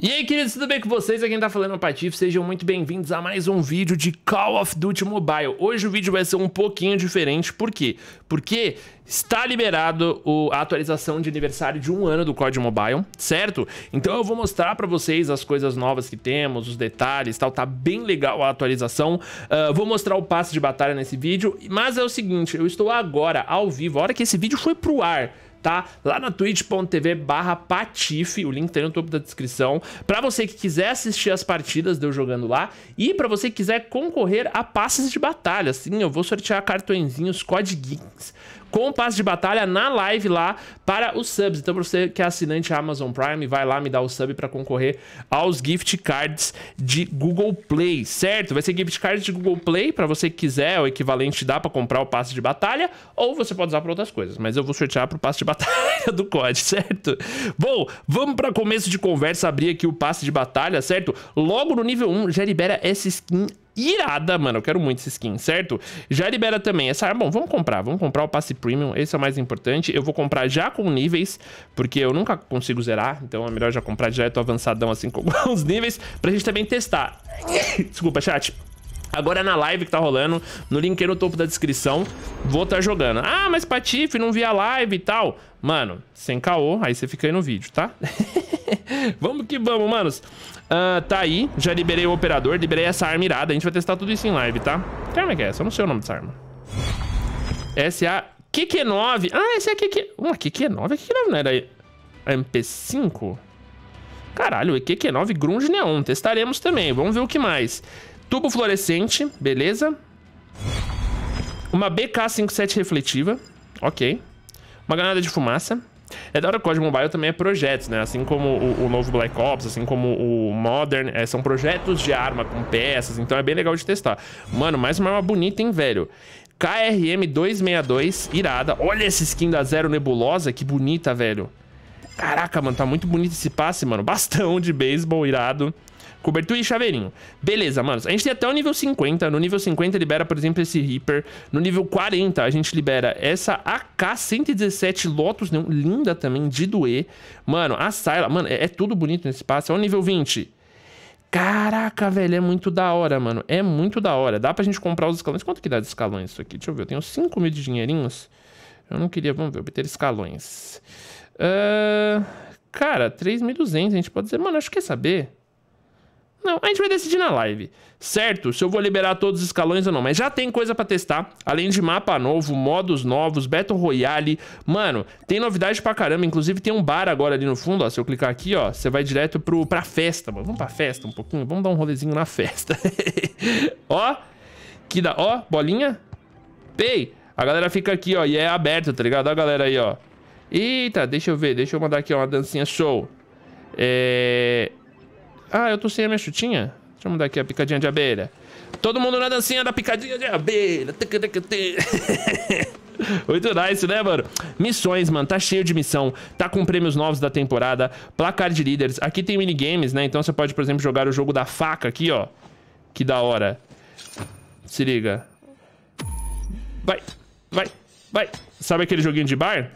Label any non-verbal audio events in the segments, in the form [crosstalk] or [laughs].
E aí, queridos, tudo bem com vocês? Aqui quem tá falando é o Patife, sejam muito bem-vindos a mais um vídeo de Call of Duty Mobile. Hoje o vídeo vai ser um pouquinho diferente, por quê? Porque está liberado o, a atualização de aniversário de um ano do COD Mobile, certo? Então eu vou mostrar pra vocês as coisas novas que temos, os detalhes e tal, tá bem legal a atualização. Uh, vou mostrar o passe de batalha nesse vídeo, mas é o seguinte, eu estou agora, ao vivo, a hora que esse vídeo foi pro ar tá? Lá na twitch.tv barra patife, o link tá no topo da descrição. Pra você que quiser assistir as partidas de eu jogando lá e pra você que quiser concorrer a passes de batalha, sim, eu vou sortear cartõezinhos, geeks com o passe de batalha na live lá para os subs. Então, para você que é assinante Amazon Prime, vai lá me dar o sub para concorrer aos gift cards de Google Play, certo? Vai ser gift card de Google Play para você que quiser, é o equivalente dá para comprar o passe de batalha, ou você pode usar para outras coisas, mas eu vou sortear para o passe de batalha [laughs] do COD, certo? Bom, vamos para começo de conversa abrir aqui o passe de batalha, certo? Logo no nível 1 já libera essa skin irada, mano. Eu quero muito esse skin, certo? Já libera também essa arma. Ah, bom, vamos comprar. Vamos comprar o passe premium. Esse é o mais importante. Eu vou comprar já com níveis, porque eu nunca consigo zerar. Então é melhor já comprar direto avançadão, assim, com [laughs] os níveis, pra gente também testar. [coughs] Desculpa, chat. Agora é na live que tá rolando, no link aí no topo da descrição, vou estar tá jogando. Ah, mas Patife, não vi a live e tal. Mano, sem caô, aí você fica aí no vídeo, tá? [laughs] [laughs] vamos que vamos, manos. Uh, tá aí, já liberei o operador, liberei essa arma irada. A gente vai testar tudo isso em live, tá? Que arma é essa? Eu não sei o nome dessa arma. SA QQ9. Ah, essa é a QQ... Uma QQ9? A QQ9 não era a MP5? Caralho, qq 9 Grunge Neon. Testaremos também. Vamos ver o que mais. Tubo fluorescente, beleza. Uma BK57 refletiva. Ok. Uma granada de fumaça. É da hora que o COD Mobile também é projetos, né? Assim como o, o novo Black Ops, assim como o Modern, é, são projetos de arma com peças, então é bem legal de testar. Mano, mais uma arma bonita, hein, velho? KRM262, irada. Olha essa skin da Zero Nebulosa, que bonita, velho. Caraca, mano, tá muito bonito esse passe, mano. Bastão de beisebol, irado. Cobertura e chaveirinho. Beleza, mano. A gente tem até o nível 50. No nível 50 libera, por exemplo, esse Reaper. No nível 40 a gente libera essa AK-117 Lotus né? Linda também, de doer. Mano, a Syla. Mano, é, é tudo bonito nesse espaço. Olha o nível 20. Caraca, velho, é muito da hora, mano. É muito da hora. Dá pra gente comprar os escalões. Quanto que dá de escalões isso aqui? Deixa eu ver. Eu tenho 5 mil de dinheirinhos. Eu não queria... Vamos ver, obter escalões. Uh, cara, 3.200. A gente pode dizer... Mano, acho que quer saber... Não, a gente vai decidir na live. Certo, se eu vou liberar todos os escalões ou não, mas já tem coisa para testar. Além de mapa novo, modos novos, Battle Royale. Mano, tem novidade pra caramba. Inclusive tem um bar agora ali no fundo, ó. Se eu clicar aqui, ó, você vai direto pro, pra festa, mano. Vamos pra festa um pouquinho? Vamos dar um rolezinho na festa. [laughs] ó, que dá. Ó, bolinha. Pei, a galera fica aqui, ó, e é aberto, tá ligado? Ó a galera aí, ó. Eita, deixa eu ver, deixa eu mandar aqui uma dancinha show. É... Ah, eu tô sem a minha chutinha. Deixa eu mudar aqui a picadinha de abelha. Todo mundo na dancinha da picadinha de abelha. [laughs] Muito nice, né, mano? Missões, mano. Tá cheio de missão. Tá com prêmios novos da temporada. Placar de líderes. Aqui tem minigames, né? Então você pode, por exemplo, jogar o jogo da faca aqui, ó. Que da hora. Se liga. Vai, vai, vai. Sabe aquele joguinho de bar?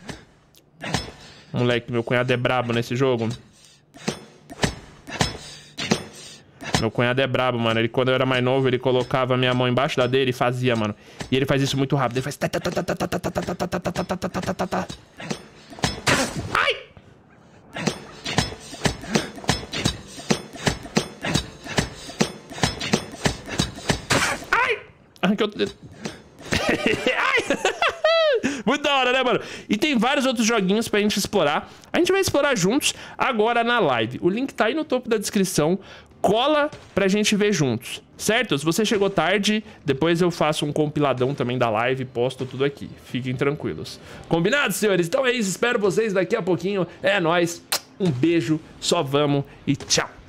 Moleque, meu cunhado é brabo nesse jogo. Meu cunhado é brabo, mano. Ele, quando eu era mais novo, ele colocava minha mão embaixo da dele e fazia, mano. E ele faz isso muito rápido. Ele faz. Ai! Ai! Arranquei outro dedo. Ai! Muito da hora, né, mano? E tem vários outros joguinhos pra gente explorar. A gente vai explorar juntos agora na live. O link tá aí no topo da descrição cola pra gente ver juntos. Certo? Se você chegou tarde, depois eu faço um compiladão também da live, e posto tudo aqui. Fiquem tranquilos. Combinado, senhores? Então é isso, espero vocês daqui a pouquinho. É nós. Um beijo, só vamos e tchau.